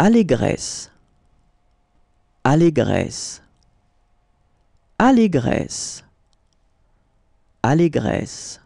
Allégresse, allégresse, allégresse, allégresse.